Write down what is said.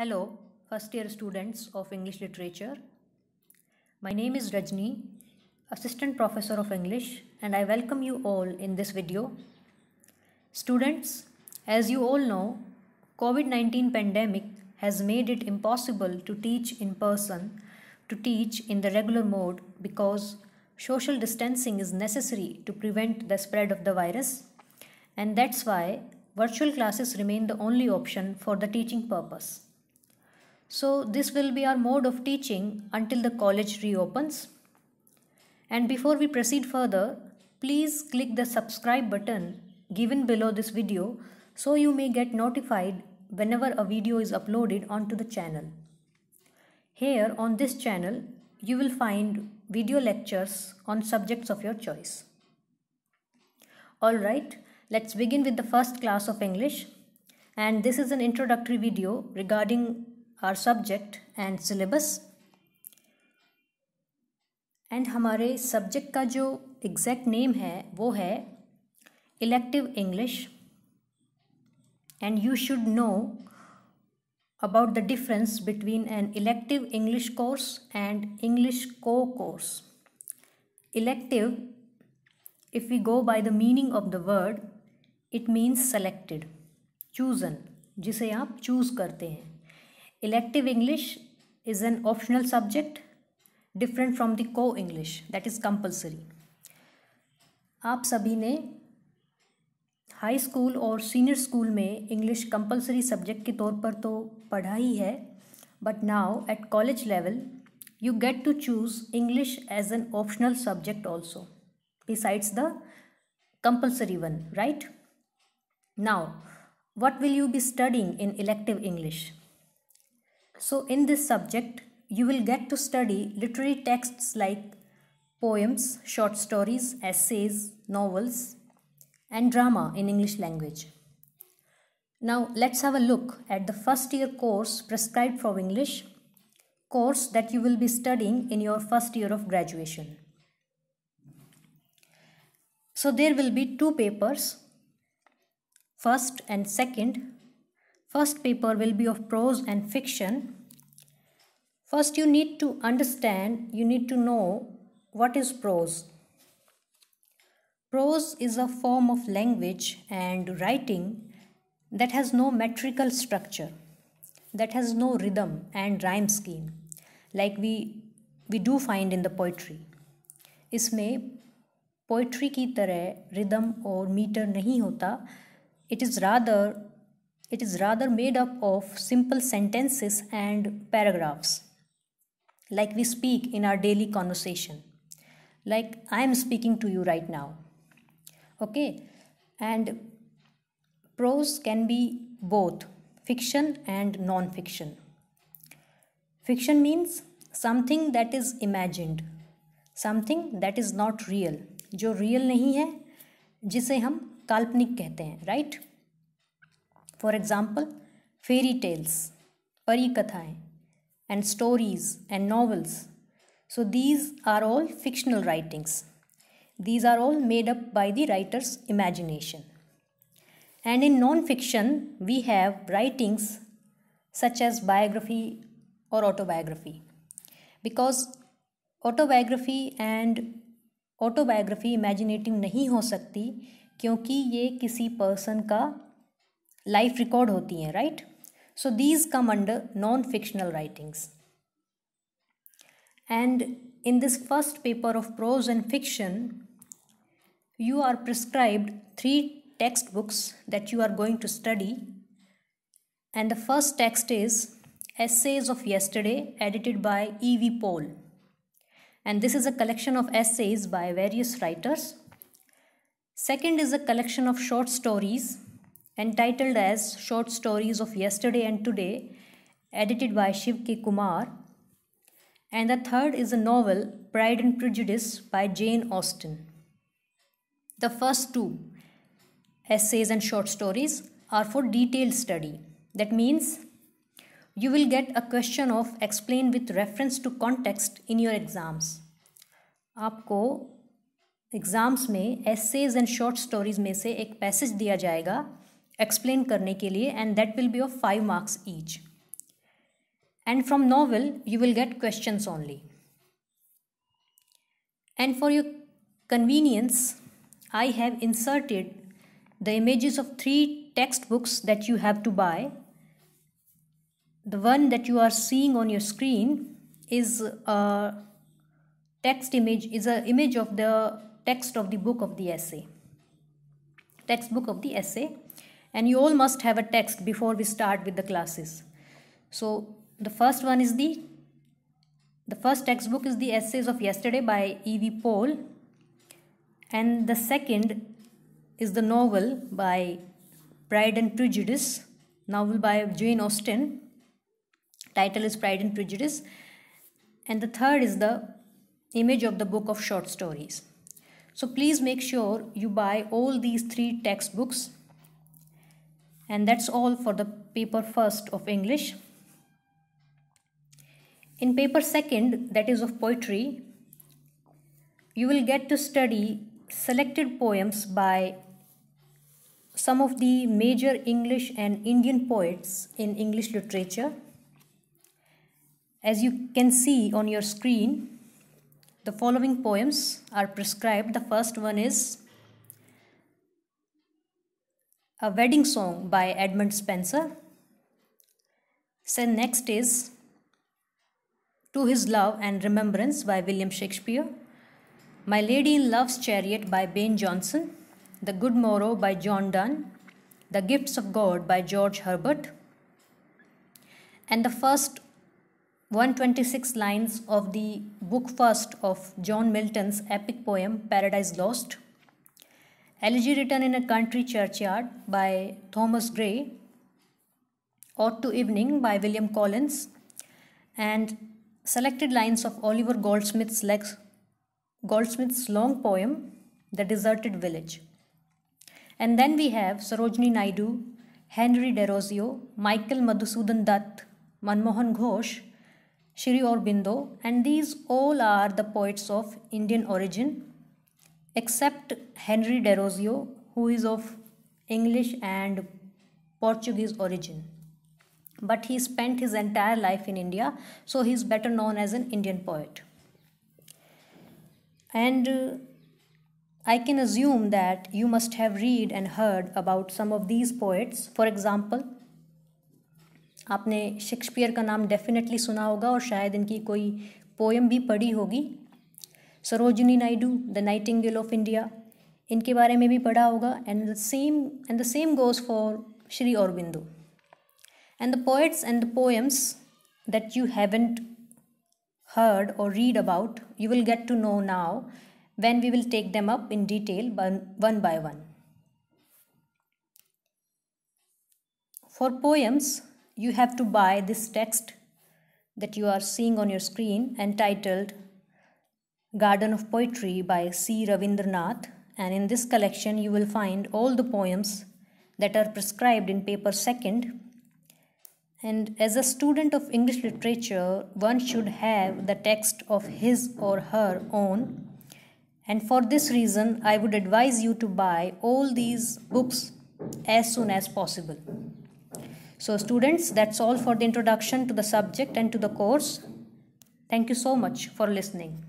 Hello, first year students of English literature. My name is Rajni, Assistant Professor of English and I welcome you all in this video. Students, as you all know, COVID-19 pandemic has made it impossible to teach in person, to teach in the regular mode because social distancing is necessary to prevent the spread of the virus and that's why virtual classes remain the only option for the teaching purpose. So this will be our mode of teaching until the college reopens. And before we proceed further, please click the subscribe button given below this video so you may get notified whenever a video is uploaded onto the channel. Here on this channel, you will find video lectures on subjects of your choice. Alright, let's begin with the first class of English and this is an introductory video regarding our subject and syllabus and हमारे subject का जो exact name है वो है elective English and you should know about the difference between an elective English course and English core course elective if you go by the meaning of the word it means selected chosen जिसे आप choose करते हैं Elective English is an optional subject different from the co English that is compulsory. आप सभी ने high school और senior school में English compulsory subject के तौर पर तो पढ़ा ही है but now at college level you get to choose english as an optional subject also besides the compulsory one right now what will you be studying in elective english so in this subject, you will get to study literary texts like poems, short stories, essays, novels, and drama in English language. Now let's have a look at the first year course prescribed for English, course that you will be studying in your first year of graduation. So there will be two papers, first and second First paper will be of prose and fiction. First you need to understand, you need to know what is prose. Prose is a form of language and writing that has no metrical structure, that has no rhythm and rhyme scheme, like we, we do find in the poetry. इसमें poetry की तरह rhythm और metre नहीं होता it is rather it is rather made up of simple sentences and paragraphs, like we speak in our daily conversation, like I am speaking to you right now. Okay, and prose can be both fiction and non fiction. Fiction means something that is imagined, something that is not real. जो real नहीं है जिसे हम काल्पनिक कहते हैं right right? For example, fairy tales, parikathaen, and stories and novels. So these are all fictional writings. These are all made up by the writer's imagination. And in non fiction, we have writings such as biography or autobiography. Because autobiography and autobiography imaginative नहीं हो सकती क्योंकि ये किसी person का Life record होती हैं right so these come under non fictional writings and in this first paper of prose and fiction you are prescribed three textbooks that you are going to study and the first text is essays of yesterday edited by ev paul and this is a collection of essays by various writers second is a collection of short stories entitled as Short Stories of Yesterday and Today, edited by Shiv K. Kumar. And the third is a novel, Pride and Prejudice, by Jane Austen. The first two, essays and short stories, are for detailed study. That means you will get a question of explain with reference to context in your exams. आपको exams में essays and short stories में से एक passage दिया जाएगा Explain करने के लिए and that will be of five marks each. And from novel you will get questions only. and for your convenience i have inserted the images of three textbooks that you have to buy the one that you are seeing on your screen is a text image is an image of the text of the book of the essay textbook of the essay and you all must have a text before we start with the classes. So the first one is the the first textbook is the Essays of Yesterday by E.V. Paul and the second is the novel by Pride and Prejudice, novel by Jane Austen. Title is Pride and Prejudice. And the third is the image of the book of short stories. So please make sure you buy all these three textbooks and that's all for the paper first of English. In paper second, that is of poetry, you will get to study selected poems by some of the major English and Indian poets in English literature. As you can see on your screen, the following poems are prescribed. The first one is a Wedding Song by Edmund Spenser. So next is To His Love and Remembrance by William Shakespeare. My Lady in Love's Chariot by Bain Johnson. The Good Morrow by John Donne. The Gifts of God by George Herbert. And the first 126 lines of the book first of John Milton's epic poem Paradise Lost Elegy written in a country churchyard by Thomas Gray, Ought to Evening by William Collins, and selected lines of Oliver Goldsmith's, Goldsmith's long poem, The Deserted Village. And then we have Sarojini Naidu, Henry DeRozio, Michael Madhusudan Dutt, Manmohan Ghosh, Shri Aurobindo, and these all are the poets of Indian origin except Henry Derozio, who is of English and Portuguese origin. But he spent his entire life in India, so he is better known as an Indian poet. And uh, I can assume that you must have read and heard about some of these poets. For example, आपने Shakespeare का नाम definitely सुना होगा और शायद इनकी कोई poem भी पढ़ी होगी Sarojini Naidu the nightingale of India इनके बारे में भी पढ़ा होगा and the same and the same goes for Shri Aurobindo and the poets and the poems that you haven't heard or read about you will get to know now when we will take them up in detail one by one for poems you have to buy this text that you are seeing on your screen entitled Garden of Poetry by C. Ravindranath, and in this collection you will find all the poems that are prescribed in paper second. And as a student of English literature, one should have the text of his or her own. And for this reason, I would advise you to buy all these books as soon as possible. So, students, that's all for the introduction to the subject and to the course. Thank you so much for listening.